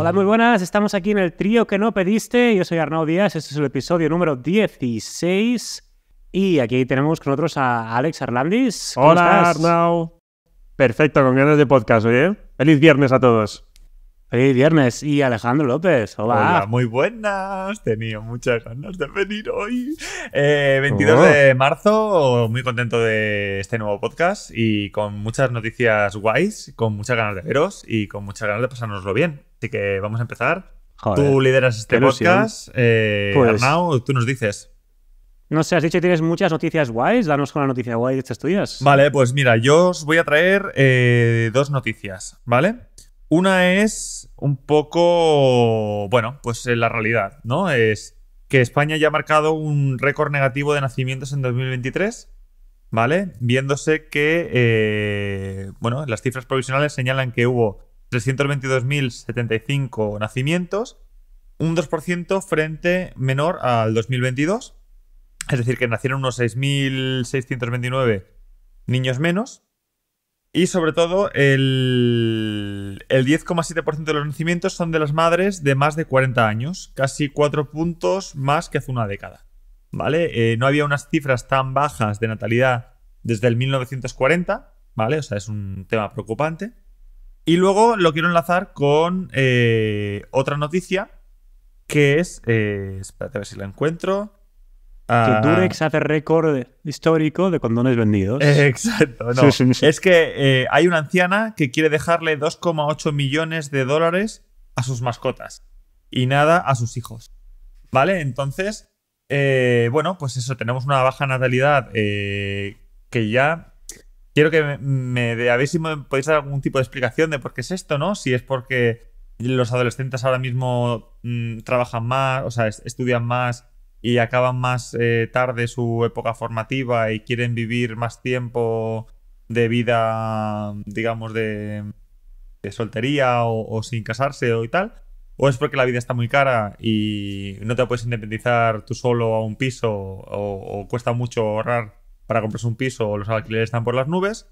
Hola, muy buenas. Estamos aquí en el trío que no pediste. Yo soy Arnaud Díaz. Este es el episodio número 16. Y aquí tenemos con nosotros a Alex Arlandis. Hola, Arnau. Perfecto, con ganas de podcast, oye. ¿eh? Feliz viernes a todos. Feliz viernes. Y Alejandro López. Hola. muy buenas. Tenía muchas ganas de venir hoy. 22 eh, de marzo. Muy contento de este nuevo podcast y con muchas noticias guays, con muchas ganas de veros y con muchas ganas de pasárnoslo bien. Así que vamos a empezar. tú lideras este podcast. Eh, pues, Arnau, tú nos dices. No sé, has dicho que tienes muchas noticias guays. Danos con la noticia guay de estas tuyas. Vale, pues mira, yo os voy a traer eh, dos noticias, ¿vale? Una es un poco, bueno, pues la realidad, ¿no? Es que España ya ha marcado un récord negativo de nacimientos en 2023. ¿vale? Viéndose que, eh, bueno, las cifras provisionales señalan que hubo 322.075 nacimientos, un 2% frente menor al 2022. Es decir, que nacieron unos 6.629 niños menos. Y sobre todo, el, el 10,7% de los nacimientos son de las madres de más de 40 años, casi 4 puntos más que hace una década. ¿Vale? Eh, no había unas cifras tan bajas de natalidad desde el 1940, ¿vale? O sea, es un tema preocupante. Y luego lo quiero enlazar con eh, otra noticia que es. Eh, espérate a ver si la encuentro. que ah. Durex hace récord histórico de condones vendidos. Exacto, no. Es que eh, hay una anciana que quiere dejarle 2,8 millones de dólares a sus mascotas y nada a sus hijos. ¿Vale? Entonces, bueno, pues eso, tenemos una baja natalidad que ya Quiero que me, me si podéis dar algún tipo de explicación de por qué es esto, ¿no? Si es porque los adolescentes ahora mismo mm, trabajan más, o sea, estudian más y acaban más eh, tarde su época formativa y quieren vivir más tiempo de vida, digamos, de, soltería o, sin casarse o y tal. O es porque la vida está muy cara y no te puedes independizar tú solo a un piso o cuesta mucho ahorrar para comprarse un piso o los alquileres están por las nubes,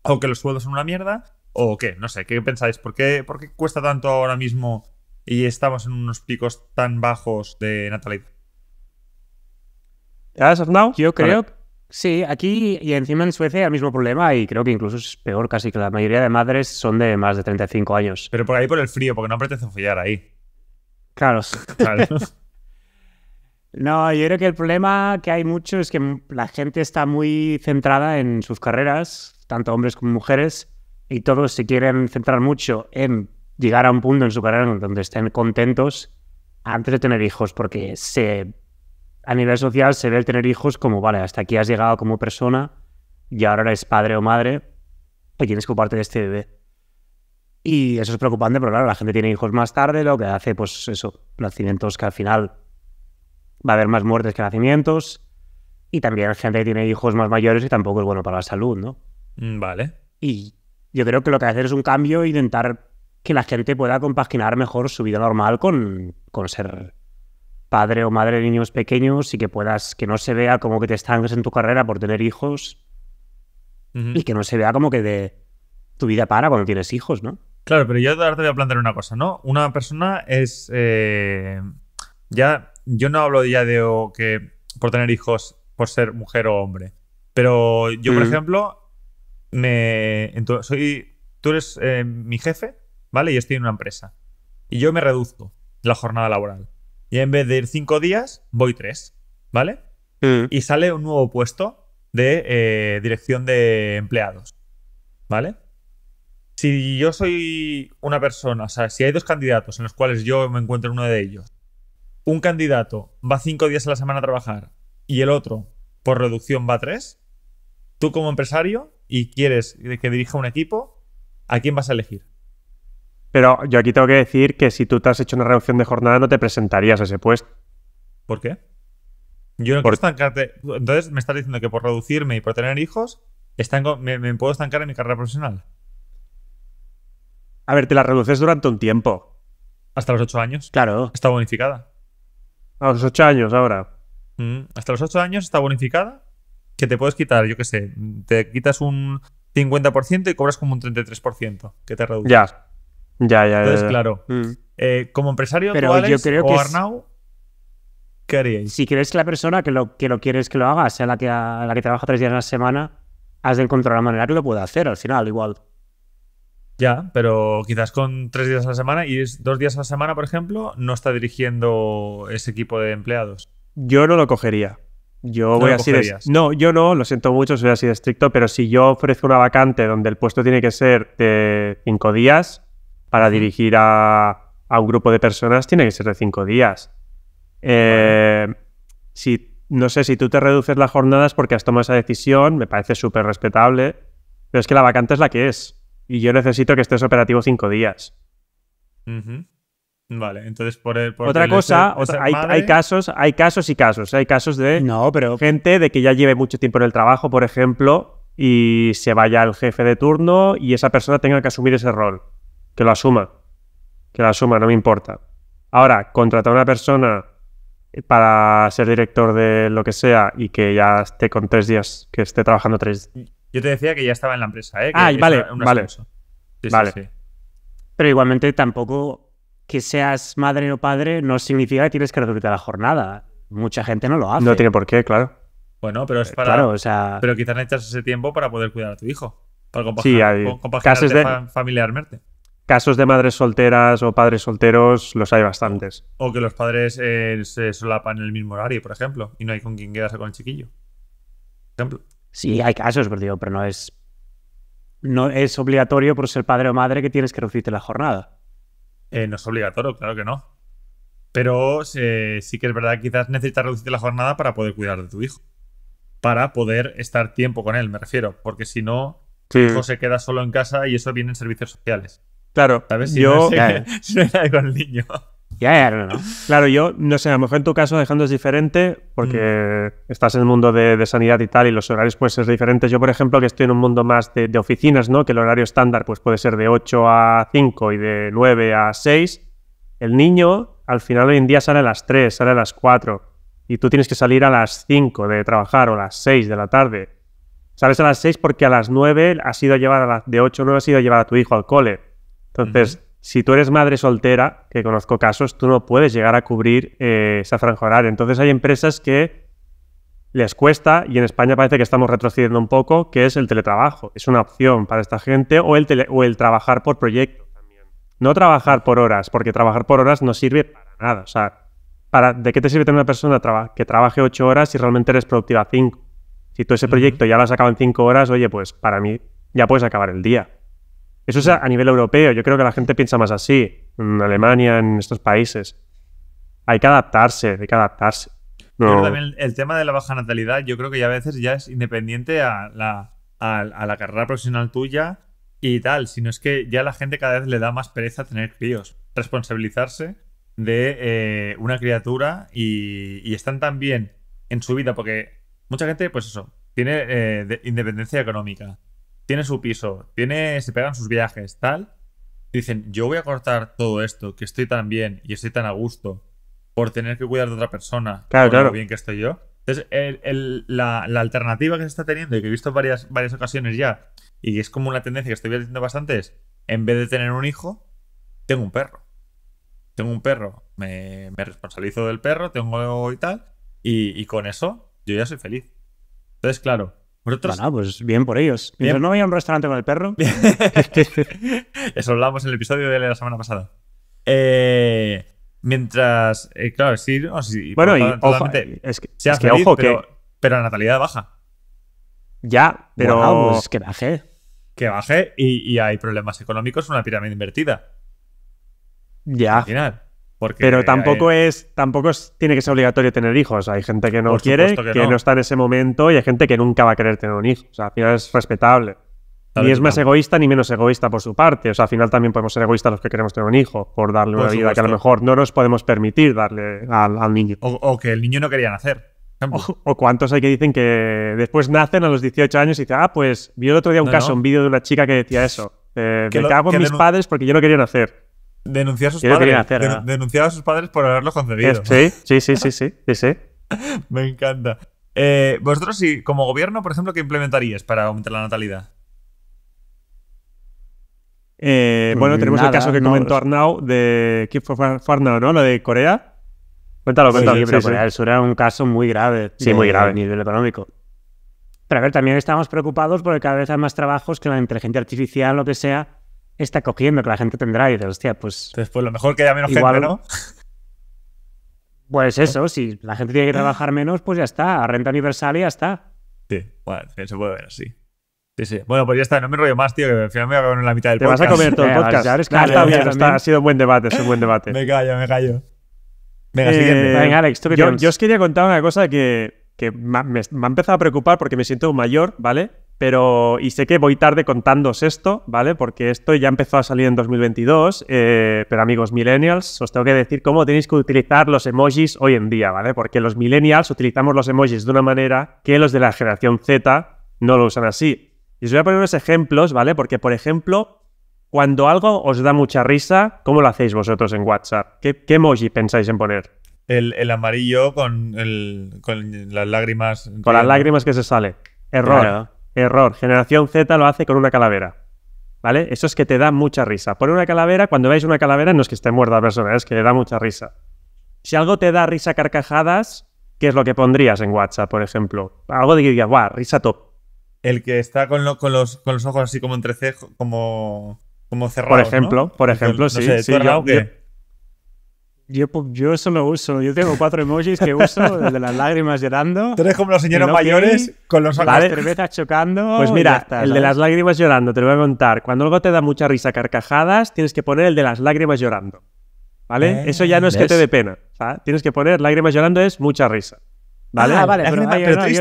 o que los sueldos son una mierda, o qué, no sé, ¿qué pensáis? ¿Por qué, por qué cuesta tanto ahora mismo y estamos en unos picos tan bajos de natalidad? Yo creo, sí, aquí y encima en Suecia hay el mismo problema y creo que incluso es peor casi que la mayoría de madres son de más de 35 años. Pero por ahí por el frío, porque no apetece follar ahí. Claro. claro. No, yo creo que el problema que hay mucho es que la gente está muy centrada en sus carreras, tanto hombres como mujeres, y todos se quieren centrar mucho en llegar a un punto en su carrera donde estén contentos antes de tener hijos, porque se, a nivel social se ve el tener hijos como, vale, hasta aquí has llegado como persona y ahora eres padre o madre y tienes que ocuparte de este bebé. Y eso es preocupante, pero claro, la gente tiene hijos más tarde, lo que hace, pues eso, nacimientos que al final va a haber más muertes que nacimientos y también gente que tiene hijos más mayores y tampoco es bueno para la salud, ¿no? Mm, vale. Y yo creo que lo que hay que hacer es un cambio e intentar que la gente pueda compaginar mejor su vida normal con, ser padre o madre de niños pequeños y que puedas, que no se vea como que te estancas en tu carrera por tener hijos y que no se vea como que de tu vida para cuando tienes hijos, ¿no? Claro, pero yo te voy a plantear una cosa, ¿no? Una persona es eh, ya yo no hablo ya de que por tener hijos, por ser mujer o hombre. Pero yo, por ejemplo, me soy tú eres eh, mi jefe, ¿vale? Y estoy en una empresa. Y yo me reduzco la jornada laboral. Y en vez de ir cinco días, voy tres, ¿vale? Mm. Y sale un nuevo puesto de eh, dirección de empleados, ¿vale? Si yo soy una persona, o sea, si hay dos candidatos en los cuales yo me encuentro en uno de ellos un candidato va cinco días a la semana a trabajar y el otro, por reducción, va tres, tú como empresario y quieres que dirija un equipo, ¿a quién vas a elegir? Pero yo aquí tengo que decir que si tú te has hecho una reducción de jornada no te presentarías a ese puesto. ¿Por qué? Yo no por... estancarte. Entonces me estás diciendo que por reducirme y por tener hijos me, me, puedo estancar en mi carrera profesional. A ver, te la reduces durante un tiempo. Hasta los ocho años. Claro. Está bonificada. A los 8 años ahora. Mm, hasta los 8 años está bonificada. Que te puedes quitar, yo qué sé. Te quitas un 50% y cobras como un 33% que te reduce. Ya. Ya, ya, Entonces, claro. Mm. Eh, como empresario, Pero yo creo que ¿qué Si crees que la persona que lo, que lo quieres que lo haga sea la que, la que trabaja tres días a la semana, has de encontrar la manera que lo pueda hacer al final, igual. Ya, pero quizás con tres días a la semana y dos días a la semana, por ejemplo, no está dirigiendo ese equipo de empleados. Yo no lo cogería. Yo voy a ser. No, yo no, lo siento mucho, soy así de estricto, pero si yo ofrezco una vacante donde el puesto tiene que ser de cinco días para dirigir a, un grupo de personas, tiene que ser de cinco días. Eh, si, no sé, si tú te reduces las jornadas porque has tomado esa decisión, me parece súper respetable, pero es que la vacante es la que es y yo necesito que estés operativo cinco días. Vale, entonces por, el, otra cosa, hay, casos, hay casos y casos, ¿eh? hay casos de no, pero... gente de que ya lleve mucho tiempo en el trabajo, por ejemplo, y se vaya al jefe de turno y esa persona tenga que asumir ese rol, que lo asuma, que lo asuma, no me importa. Ahora, contratar a una persona eh, para ser director de lo que sea y que ya esté con tres días, que esté trabajando tres, yo te decía que ya estaba en la empresa, ¿eh? ah, vale, vale. vale. Sí, Pero igualmente tampoco que seas madre o padre no significa que tienes que reducirte la jornada. Mucha gente no lo hace. No tiene por qué, claro. Bueno, pero es eh, para. Claro, o sea... Pero quizás necesitas ese tiempo para poder cuidar a tu hijo. Para compaginar, de... familiarmente. Casos de madres solteras o padres solteros los hay bastantes. O, que los padres eh, se solapan en el mismo horario, por ejemplo, y no hay con quien quedarse con el chiquillo. ejemplo. Sí, hay casos, pero, pero no es. No es obligatorio por ser padre o madre que tienes que reducirte la jornada. Eh, no es obligatorio, claro que no. Pero eh, sí que es verdad, quizás necesitas reducirte la jornada para poder cuidar de tu hijo. Para poder estar tiempo con él, me refiero. Porque si no, tu hijo se queda solo en casa y eso viene en servicios sociales. Claro. ¿Sabes? Si yo. No, el niño. Claro, yo no sé, a lo mejor en tu caso Alejandro es diferente porque mm. estás en el mundo de, sanidad y tal y los horarios pueden ser diferentes. Yo, por ejemplo, que estoy en un mundo más de, oficinas, ¿no? Que el horario estándar pues puede ser de 8 a 5 y de 9 a 6. El niño al final hoy en día sale a las 3, sale a las 4 y tú tienes que salir a las 5 de trabajar o a las 6 de la tarde. Sales a las 6 porque a las 9 ha sido a de 8 no 9 has ido a llevar a tu hijo al cole. Entonces, si tú eres madre soltera, que conozco casos, tú no puedes llegar a cubrir eh, esa franja horaria. Entonces hay empresas que les cuesta, y en España parece que estamos retrocediendo un poco, que es el teletrabajo. Es una opción para esta gente o el, o el trabajar por proyecto también. No trabajar por horas, porque trabajar por horas no sirve para nada. O sea, para, ¿de qué te sirve tener una persona que trabaje ocho horas si realmente eres productiva cinco? Si tú ese proyecto ya lo has acabado en cinco horas, oye, pues para mí ya puedes acabar el día. Eso es a, nivel europeo. Yo creo que la gente piensa más así. En Alemania, en estos países. Hay que adaptarse, hay que adaptarse. el, tema de la baja natalidad, yo creo que ya a veces ya es independiente a la, carrera profesional tuya y tal, sino es que ya la gente cada vez le da más pereza tener críos, responsabilizarse de eh, una criatura y, están también en su vida, porque mucha gente, pues eso, tiene eh, independencia económica, tiene su piso, tiene, se pegan sus viajes, tal. Dicen, yo voy a cortar todo esto, que estoy tan bien y estoy tan a gusto por tener que cuidar de otra persona. por Lo bien que estoy yo. Entonces, la, alternativa que se está teniendo y que he visto varias, varias ocasiones ya, y es como una tendencia que estoy viendo bastante, es en vez de tener un hijo, tengo un perro. Tengo un perro, me, responsabilizo del perro, tengo y tal, y con eso yo ya soy feliz. Entonces, claro, bueno, pues bien por ellos. Mientras no vaya a un restaurante con el perro. Eso hablamos en el episodio de la semana pasada. Eh, mientras. Eh, claro, sí. bueno, y, ojo, es ojo pero, que. Pero la natalidad baja. Ya, pero. Pues que baje. Que baje y, hay problemas económicos, una pirámide invertida. Ya. Al final. Pero tampoco es, tampoco tiene que ser obligatorio tener hijos. Hay gente que no quiere, que, no. está en ese momento, y hay gente que nunca va a querer tener un hijo. O sea, al final es respetable. Ni es más egoísta ni menos egoísta por su parte. O sea, al final también podemos ser egoístas los que queremos tener un hijo por darle una vida que a lo mejor no nos podemos permitir darle al, niño. O, que el niño no quería nacer. O, cuántos hay que dicen que después nacen a los 18 años y dicen, ah, pues vi el otro día un caso, un vídeo de una chica que decía eso. que eh, me cago en mis padres porque yo no quería nacer. Denunciar a sus padres. a sus padres por haberlo concedido. Sí, sí, sí, sí, sí, Me encanta. Eh, vosotros, como gobierno, por ejemplo, ¿qué implementaríais para aumentar la natalidad? Eh, pues bueno, tenemos el caso que comentó Arnau de. Kip fue no? Lo de Corea. Cuéntalo, cuéntalo. Sí, pero Corea del Sur era un caso muy grave. Sí, muy grave. A nivel económico. Pero a ver, también estamos preocupados porque cada vez hay más trabajos que la inteligencia artificial, lo que sea, está cogiendo, que la gente tendrá, y dices, hostia, pues. Entonces, pues lo mejor que haya menos gente, ¿no? Pues eso, si la gente tiene que ah. trabajar menos, pues ya está, a renta universal y ya está. Sí, bueno, se puede ver así. Sí, sí. Bueno, pues ya está, no me rollo más, tío, que al final me voy a en la mitad del podcast. Te vas a comer todo el podcast. es que está bien, ha sido un buen debate, es un buen debate. me callo, me callo. Venga, eh, siguiente. Venga, Alex, ¿tú que yo, yo os quería contar una cosa que, que me ha empezado a preocupar porque me siento mayor, ¿vale? pero y sé que voy tarde contándoos esto, ¿vale? Porque esto ya empezó a salir en 2022, eh, pero amigos millennials, os tengo que decir cómo tenéis que utilizar los emojis hoy en día, ¿vale? Porque los millennials utilizamos los emojis de una manera que los de la generación Z no lo usan así. Y os voy a poner unos ejemplos, ¿vale? Porque, por ejemplo, cuando algo os da mucha risa, ¿cómo lo hacéis vosotros en WhatsApp? ¿Qué, emoji pensáis en poner? El, amarillo con, las lágrimas. Con las lágrimas que se sale. Error. Error, generación Z lo hace con una calavera. ¿Vale? Eso es que te da mucha risa. Poner una calavera, cuando veis una calavera, no es que esté muerta la persona, es que le da mucha risa. Si algo te da risa carcajadas, ¿qué es lo que pondrías en WhatsApp, por ejemplo? Algo de que digas, guau, risa top. El que está con, con, los, ojos así como entrecejo, como, como cerrados. Por ejemplo, por ejemplo, sí. sí yo, pues, yo solo uso, yo tengo cuatro emojis que uso, El de las lágrimas llorando. Tres como los señores mayores con los vale. cervezas chocando. Pues mira, el de las lágrimas llorando, te lo voy a contar. Cuando algo te da mucha risa carcajadas, tienes que poner el de las lágrimas llorando. ¿Vale? Eh, Eso ya no es que te dé pena. Tienes que poner lágrimas llorando es mucha risa. ¿Vale? Ah, vale, el de, la, el sí,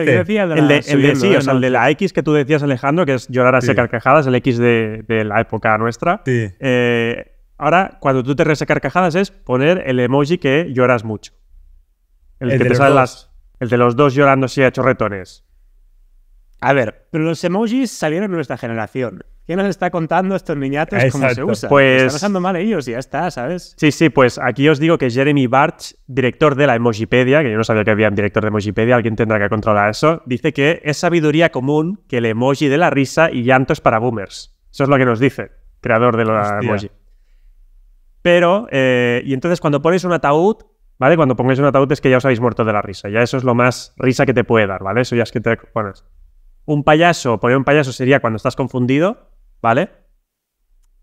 o sea, el de la X que tú decías, Alejandro, que es llorar a carcajadas, el X de, de la época nuestra. Sí. Eh, Ahora, cuando tú te rese carcajadas, es poner el emoji que lloras mucho. El, que te El de los dos llorando si ha hecho retones. A ver, pero los emojis salieron en nuestra generación. ¿Quién nos está contando estos niñatos cómo se usan? Pues... Están usando mal ellos y ya está, ¿sabes? Sí, sí, pues aquí os digo que Jeremy Bartsch, director de la Emojipedia, que yo no sabía que había un director de Emojipedia, alguien tendrá que controlar eso, dice que es sabiduría común que el emoji de la risa y llantos para boomers. Eso es lo que nos dice, creador de la emoji. Pero, eh, y entonces cuando ponéis un ataúd, ¿vale? Cuando pongáis un ataúd es que ya os habéis muerto de la risa. Ya eso es lo más risa que te puede dar, ¿vale? Eso ya es que te pones. Un payaso, poner un payaso sería cuando estás confundido, ¿vale?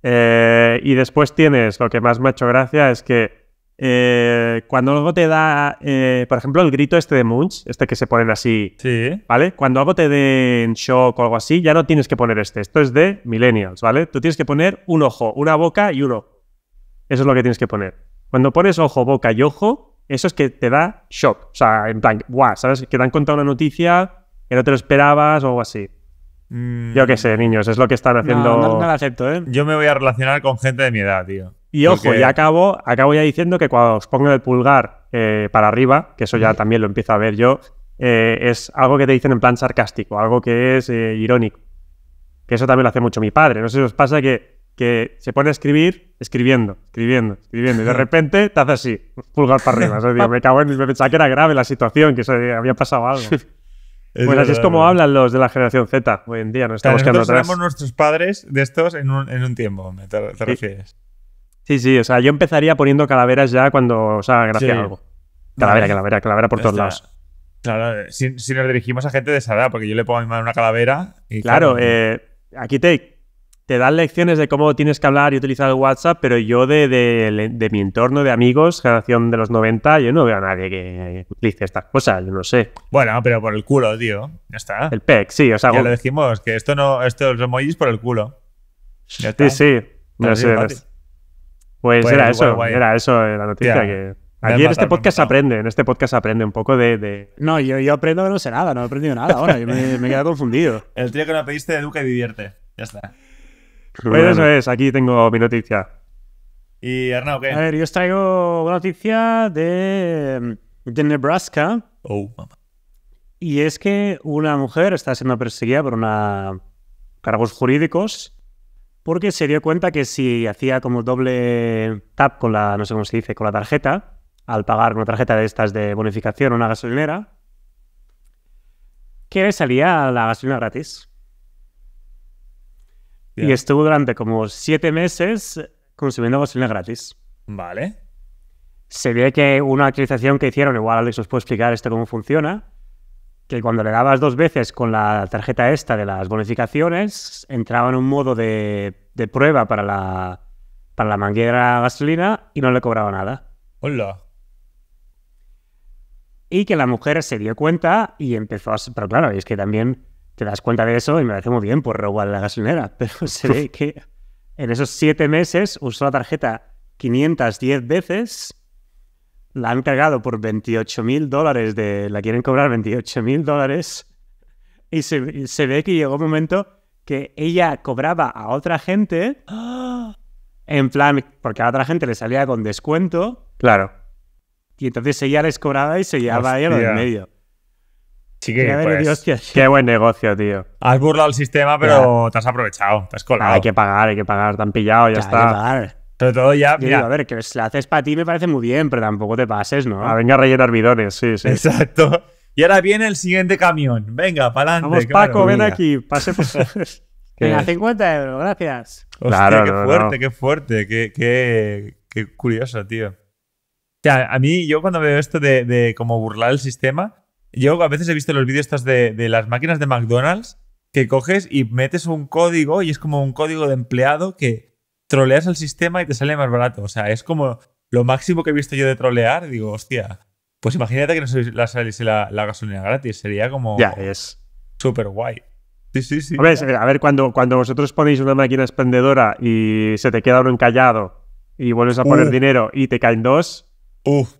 Eh, y después tienes, lo que más me ha hecho gracia es que eh, cuando algo te da, por ejemplo, el grito este de Munch, este que se pone así, ¿vale? Cuando algo te den shock o algo así, ya no tienes que poner este. Esto es de Millennials, ¿vale? Tú tienes que poner un ojo, una boca y uno eso es lo que tienes que poner. Cuando pones ojo, boca y ojo, eso es que te da shock. O sea, en plan, guau, ¿sabes? Que te han contado una noticia que no te lo esperabas o algo así. Mm. Yo qué sé, niños, es lo que están haciendo. ¿eh? Yo me voy a relacionar con gente de mi edad, tío. Y ojo, y acabo, acabo ya diciendo que cuando os pongo el pulgar eh, para arriba, que eso ya también lo empiezo a ver yo, eh, es algo que te dicen en plan sarcástico, algo que es irónico. Que eso también lo hace mucho mi padre. No sé si os pasa que que se pone a escribir, escribiendo, escribiendo, escribiendo, y de repente te hace así, pulgar para arriba. me pensaba que era grave la situación, que se había pasado algo. Es pues así es como hablan los de la generación Z hoy en día, nos estamos nosotros nuestros padres de estos en un, tiempo, ¿me te, sí. Sí, sí, o sea, yo empezaría poniendo calaveras ya cuando O sea, gracia algo. Calavera, calavera, calavera por todos lados. Claro, eh, si, nos dirigimos a gente de esa porque yo le pongo a mi madre una calavera. Y claro, eh, aquí te, te dan lecciones de cómo tienes que hablar y utilizar el WhatsApp, pero yo de, mi entorno de amigos, generación de los 90, yo no veo a nadie que utilice estas cosas, yo no sé. Bueno, pero por el culo, tío. Ya está. El PEC, sí, o sea. Ya lo dijimos, que esto no, esto los emojis por el culo. Sí, sí. Pues era, eso, era eh, eso, la noticia que. Aquí en este podcast se aprende, en este podcast aprende un poco de... No, yo, yo, aprendo que no sé nada, no he aprendido nada ahora, yo me, me he quedado confundido. El trío que no pediste educa y divierte, ya está. Pues eso es, aquí tengo mi noticia. ¿Y Arnau qué? A ver, yo os traigo una noticia mm, de, Nebraska. Oh, mamá. Y es que una mujer está siendo perseguida por una cargos jurídicos porque se dio cuenta que si hacía como doble tap con la, no sé cómo se dice, con la tarjeta, al pagar una tarjeta de estas de bonificación o una gasolinera, que le salía la gasolina gratis. Y estuvo durante como siete meses consumiendo gasolina gratis. Vale. Se ve que una actualización que hicieron, igual Alex os puedo explicar esto cómo funciona, que cuando le dabas dos veces con la tarjeta esta de las bonificaciones, entraba en un modo de, prueba para la, para la manguera gasolina y no le cobraba nada. Hola. Y que la mujer se dio cuenta y empezó a... Pero claro, es que también te das cuenta de eso y me hace muy bien por pues robar la gasolinera, pero se ve que en esos siete meses usó la tarjeta 510 veces, la han cargado por 28 mil dólares, de, la quieren cobrar 28 mil dólares, y se, ve que llegó un momento que ella cobraba a otra gente, en plan, porque a otra gente le salía con descuento. Claro. Y entonces ella les cobraba y se llevaba ella en medio. Sí Qué buen negocio, tío. Has burlado el sistema, pero te has aprovechado, te has colado. hay que pagar, hay que pagar, te han pillado, ya, está. todo ya, mira. a ver, que lo haces para ti me parece muy bien, pero tampoco te pases, ¿no? Ah, venga a rellenar bidones, sí, sí. Exacto. Y ahora viene el siguiente camión. Venga, para adelante. Vamos, Paco, ven aquí, pase por... venga, 50 euros, gracias. Hostia, qué, fuerte, qué, fuerte, qué curioso, tío. O sea, a mí, yo cuando veo esto de, de como burlar el sistema, yo a veces he visto los vídeos estos de, las máquinas de McDonald's que coges y metes un código y es como un código de empleado que troleas el sistema y te sale más barato. O sea, es como lo máximo que he visto yo de trolear. Digo, hostia, pues imagínate que no saliese la, gasolina gratis. Sería como. Ya es. Súper guay. Sí, sí, sí. A ver, eh, a ver cuando, cuando vosotros ponéis una máquina expendedora y se te queda uno encallado y vuelves a poner dinero y te caen dos. Uf.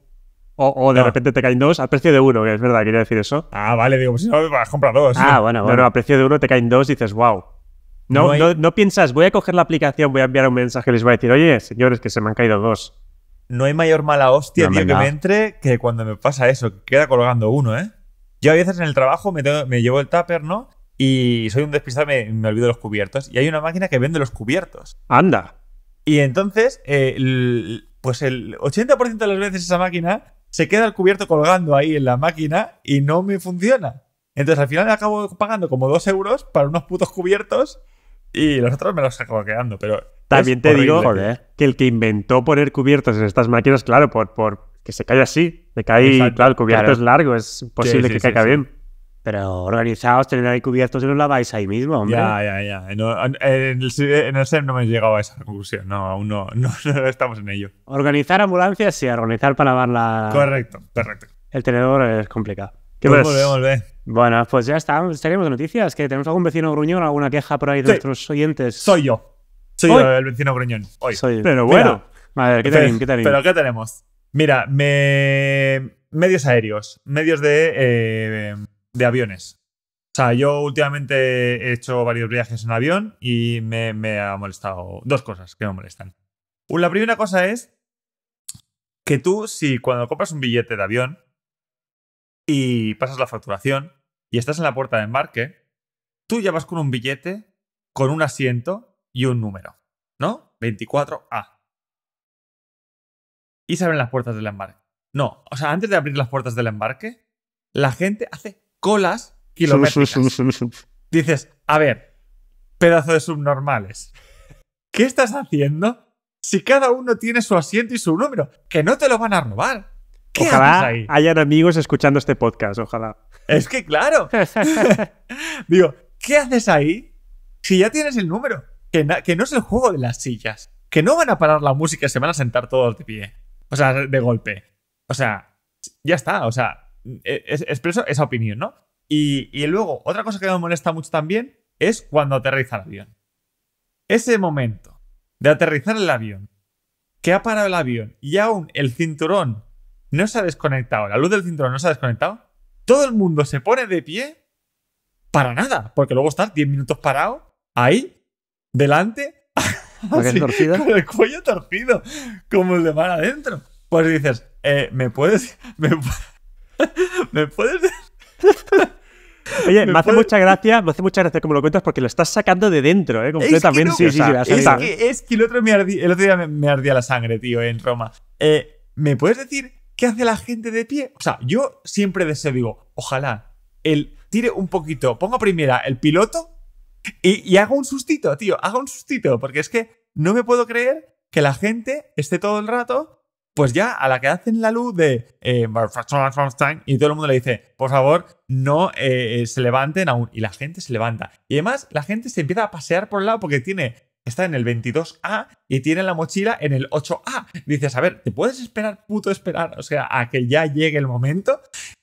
O, de repente te caen dos a precio de uno, que es verdad, quería decir eso. Ah, vale, digo, pues si no, vas a comprar dos. Ah, bueno, bueno. a precio de uno te caen dos y dices, wow. No, no, piensas, voy a coger la aplicación, voy a enviar un mensaje, y les voy a decir, oye, señores, que se me han caído dos no hay mayor mala hostia, tío, que me entre que cuando me pasa eso, que queda colgando uno, ¿eh? Yo a veces en el trabajo me, llevo el tupper, ¿no? Y soy un despistado, me, me olvido los cubiertos. Y hay una máquina que vende los cubiertos. Anda. Y entonces, eh, pues el 80% de las veces esa máquina se queda el cubierto colgando ahí en la máquina y no me funciona. Entonces al final acabo pagando como dos euros para unos putos cubiertos y los otros me los acabo quedando, pero... También te digo que el que inventó poner cubiertos en estas máquinas, claro, por, por que se cae así, de cae, claro, el cubierto es largo, es posible que caiga bien. Pero organizados, tener ahí cubiertos y los laváis ahí mismo, hombre. Ya, ya, ya. en, el, SEM no me he llegado a esa conclusión. No, aún no, estamos en ello. Organizar ambulancias, sí, organizar para lavar la. Correcto, correcto. El tenedor es complicado. ¿Qué pues, Volve, Bueno, pues ya está. Tenemos noticias. que ¿Tenemos algún vecino gruñón? ¿Alguna queja por ahí de nuestros oyentes? Soy yo. Soy yo el vecino gruñón. Hoy. Pero bueno. Madre, ¿qué tenemos? ¿Qué tenemos? ¿Pero qué tenemos? Mira, medios aéreos, medios de eh, de aviones. O sea, yo últimamente he hecho varios viajes en avión y me, ha molestado dos cosas que me molestan. La primera cosa es que tú, si cuando compras un billete de avión y pasas la facturación y estás en la puerta de embarque, tú ya vas con un billete, con un asiento y un número, ¿no? 24A. Y se abren las puertas del embarque. No, o sea, antes de abrir las puertas del embarque, la gente hace colas kilométricas. Dices, a ver, pedazo de subnormales, ¿qué estás haciendo? Si cada uno tiene su asiento y su número, que no te lo van a robar. ¿Qué ojalá ahí? hayan amigos escuchando este podcast, ojalá. Es que claro. Digo, ¿qué haces ahí si ya tienes el número? Que, que no es el juego de las sillas. Que no van a parar la música y se van a sentar todos de pie. O sea, de golpe. O sea, ya está. O sea, e, expreso esa opinión, ¿no? Y, luego, otra cosa que me molesta mucho también es cuando aterriza el avión. Ese momento de aterrizar el avión, que ha parado el avión y aún el cinturón no se ha desconectado, la luz del cinturón no se ha desconectado, todo el mundo se pone de pie para nada, porque luego estás 10 minutos parado, ahí, delante, con el cuello torcido, como el de mar adentro. Pues dices, eh, ¿me, puedes, ¿Me puedes.? Oye, me, hace mucha gracia, me hace mucha gracia como lo cuentas porque lo estás sacando de dentro, ¿eh? completamente. Es sí, sí, es, que, el otro, día me, ardía la sangre, tío, en Roma. Eh, ¿Me puedes decir qué hace la gente de pie? O sea, yo siempre deseo, digo, ojalá él tire un poquito, pongo primera el piloto y, y haga un sustito, tío, haga un sustito, porque es que no me puedo creer que la gente esté todo el rato pues ya a la que hacen la luz de eh, y todo el mundo le dice, por favor, no eh, eh, se levanten aún. Y la gente se levanta. Y además la gente se empieza a pasear por el lado porque tiene está en el 22A y tiene la mochila en el 8A. Dices, a ver, ¿te puedes esperar, puto, esperar? O sea, a que ya llegue el momento.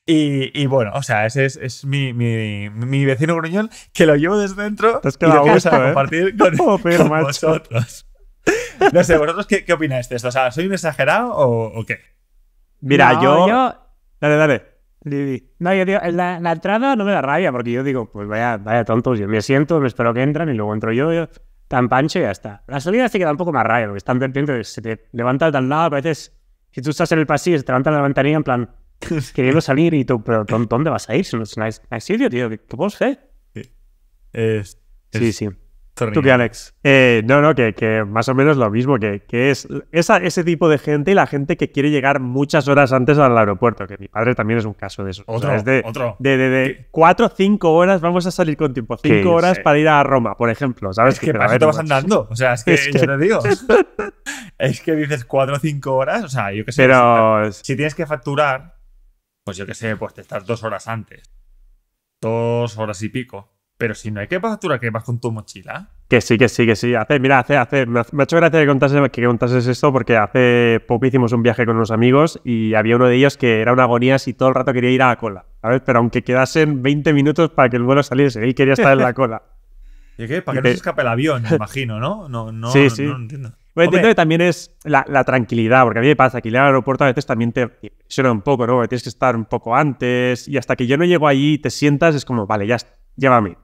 Y, bueno, o sea, ese es, mi, mi, vecino gruñón que lo llevo desde dentro lo vamos a compartir con oh, vosotros. No sé, ¿vosotros qué, qué opináis de esto? O sea, ¿soy un exagerado o, qué? Mira, yo... Dale, dale. No, yo digo, la, la, entrada no me da rabia, porque yo digo, pues vaya, vaya tontos, yo me siento, me espero que entran y luego entro yo, yo tan pancho y ya está. La salida sí que un poco más rabia, porque están pendiente, se te levanta de tal lado, a veces, si tú estás en el pasillo, se te levanta la ventanilla en plan, queriendo salir y tú, pero ¿dónde vas a ir? Si no es sitio, tío, ¿qué, puedo hacer? Sí, sí. ¿Tú qué, Alex? Eh, no, no, que, más o menos lo mismo, que, es ese tipo de gente y la gente que quiere llegar muchas horas antes al aeropuerto, que mi padre también es un caso de eso. Otro, de, otro. De, cuatro o cinco horas, vamos a salir con tiempo. Cinco horas para ir a Roma, por ejemplo. ¿Sabes? ¿Qué que, para te vas andando. O sea, es que, yo te digo. es que dices cuatro o cinco horas, o sea, yo qué sé. Pero... Si tienes que facturar, pues yo qué sé, pues te estás dos horas antes. Dos horas y pico. Pero si no hay que pasatura que vas con tu mochila. Que sí, que sí, que sí. Hace, mira, hace, hace, me ha hecho gracia que contases, esto porque hace poco hicimos un viaje con unos amigos y había uno de ellos que era una agonía si todo el rato quería ir a la cola. ver, Pero aunque quedasen 20 minutos para que el vuelo saliese, él quería estar en la cola. ¿Y qué? Para que no se escape el avión, me imagino, ¿no? No, no, sí, sí. no, entiendo. Bueno, entiendo que también es la, tranquilidad, porque a mí me pasa que ir al aeropuerto a veces también te suena un poco, ¿no? tienes que estar un poco antes y hasta que yo no llego allí y te sientas es como, vale, ya llévame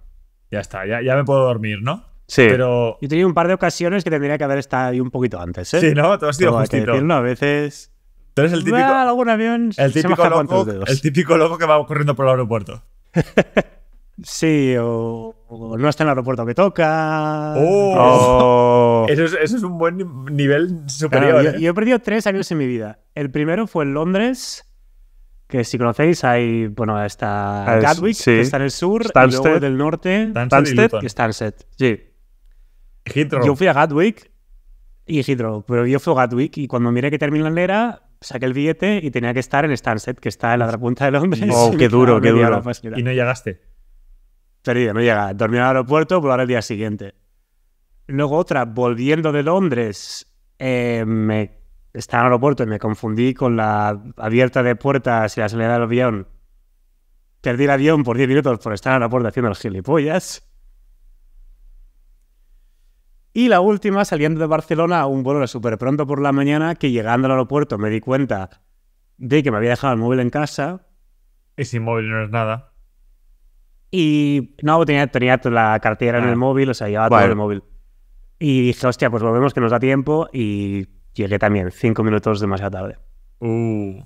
ya está, ya, me puedo dormir, ¿no? Sí. Pero... Yo tenido un par de ocasiones que tendría que haber estado ahí un poquito antes, ¿eh? Sí, ¿no? Todo ha sido justito. Que ¿no? a veces... Tú eres el típico... algún avión el típico, loco, el típico loco que va corriendo por el aeropuerto. sí, o, no está en el aeropuerto que toca. Oh. Oh. Eso, es, un buen nivel superior. yo, ¿eh? yo he perdido tres años en mi vida. El primero fue en Londres que si conocéis hay, bueno, está ah, Gatwick, que está en el sur, y luego del norte, Stansted, y Stansted, sí. Yo fui a Gatwick y Heathrow, pero yo fui a Gatwick y cuando miré que la era, saqué el billete y tenía que estar en Stansted, que está en la otra punta de Londres. ¡Oh, qué duro, qué duro! y no llegaste. Perdido, no llega. Dormí en el aeropuerto, volar el día siguiente. Luego otra, volviendo de Londres, eh, me estaba en el aeropuerto y me confundí con la abierta de puertas y la salida del avión. Perdí el avión por 10 minutos por estar en el aeropuerto haciendo los gilipollas. Y la última, saliendo de Barcelona, un vuelo era súper pronto por la mañana, que llegando al aeropuerto me di cuenta de que me había dejado el móvil en casa. Y sin móvil no es nada. Y no, tenía, tenía la cartera en el ah. móvil, o sea, llevaba todo el móvil. Y dije, hostia, pues volvemos que nos da tiempo y Llegué también cinco minutos demasiado tarde. Uh,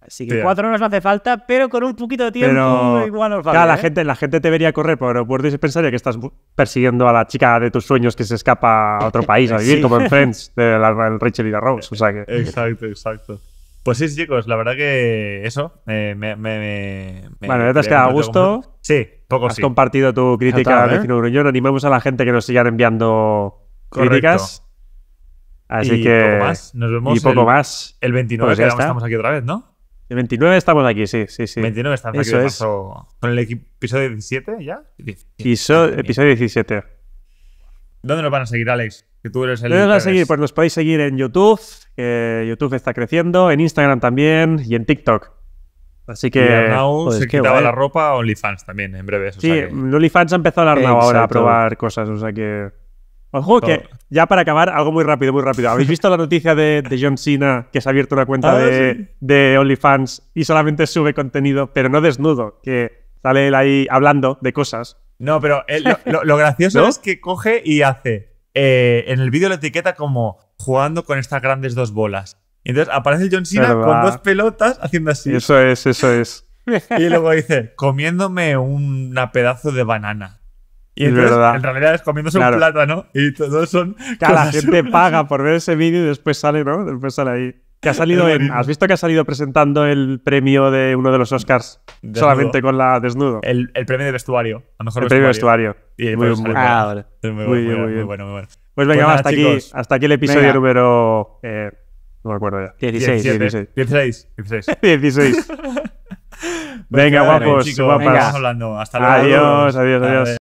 Así que cuatro horas no hace falta, pero con un poquito de tiempo igual nos va la, ¿eh? gente, la gente te vería correr por aeropuerto y se pensaría que estás persiguiendo a la chica de tus sueños que se escapa a otro país a vivir, como en Friends, de la, Rachel y la Rose. Exacto, exacto. Pues sí, chicos, la verdad que eso. me, me, me, bueno, ya te has quedado a gusto. Sí, poco Has compartido tu crítica de ¿eh? Gruñón. Animemos a la gente que nos sigan enviando Correcto. críticas. Así que. Poco Y poco el, más. El 29 pues estamos aquí otra vez, ¿no? El 29 estamos aquí, sí, sí, sí. 29 estamos ¿Con el episodio 17 ya? episodio 17. ¿Dónde nos van a seguir, Alex? ¿Dónde nos van a seguir? Pues nos podéis seguir en YouTube, que YouTube está creciendo, en Instagram también y en TikTok. Así que. Y Arnau se quitaba la ropa OnlyFans también en breve. sí, OnlyFans ha empezado Arnau ahora a probar cosas, o sea que. Ojo, que ya para acabar, algo muy rápido, muy rápido. ¿Habéis visto la noticia de, John Cena que se ha abierto una cuenta ah, de, de, OnlyFans y solamente sube contenido, pero no desnudo, que sale él ahí hablando de cosas? No, pero lo, gracioso es que coge y hace. Eh, en el vídeo la etiqueta como jugando con estas grandes dos bolas. Y entonces aparece John Cena con dos pelotas haciendo así. Eso es, eso es. Y luego dice, comiéndome una pedazo de banana. Y en realidad es comiéndose un plátano y todos son. Cada la gente paga por ver ese vídeo y después sale, ¿no? Después sale ahí. Que ha salido ¿Has visto que ha salido presentando el premio de uno de los Oscars? Solamente con la desnudo. El, el, premio de vestuario. el premio de vestuario. muy, muy, pues, muy, ah, muy, muy, bueno, muy bueno. Pues, pues venga, hasta, aquí, hasta aquí el episodio número. Eh, no me acuerdo ya. 16. 16. 16. venga, guapos, Hasta luego. Adiós, adiós, adiós.